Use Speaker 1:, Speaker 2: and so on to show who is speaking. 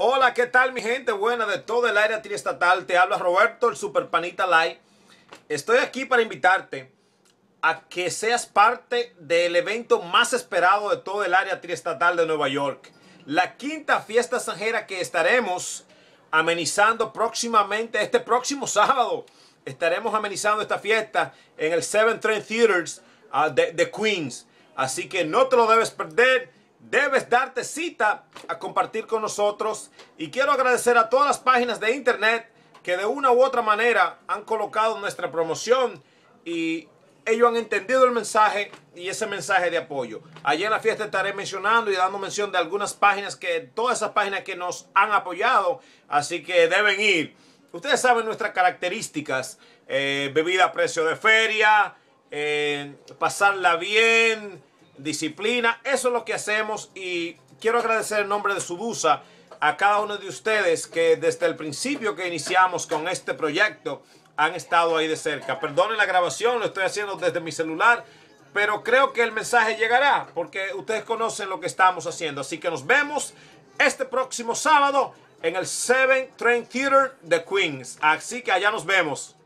Speaker 1: Hola, ¿qué tal mi gente buena de todo el área triestatal? Te habla Roberto, el Super Panita Live. Estoy aquí para invitarte a que seas parte del evento más esperado de todo el área triestatal de Nueva York. La quinta fiesta extranjera que estaremos amenizando próximamente, este próximo sábado, estaremos amenizando esta fiesta en el Seven Train Theaters ah, de Queens. Así que no te lo debes perder debes darte cita a compartir con nosotros. Y quiero agradecer a todas las páginas de internet que de una u otra manera han colocado nuestra promoción y ellos han entendido el mensaje y ese mensaje de apoyo. Allí en la fiesta estaré mencionando y dando mención de algunas páginas que, todas esas páginas que nos han apoyado, así que deben ir. Ustedes saben nuestras características, eh, bebida a precio de feria, eh, pasarla bien, disciplina. Eso es lo que hacemos y quiero agradecer en nombre de Subusa a cada uno de ustedes que desde el principio que iniciamos con este proyecto han estado ahí de cerca. Perdonen la grabación, lo estoy haciendo desde mi celular, pero creo que el mensaje llegará porque ustedes conocen lo que estamos haciendo. Así que nos vemos este próximo sábado en el 7 Train Theater de Queens. Así que allá nos vemos.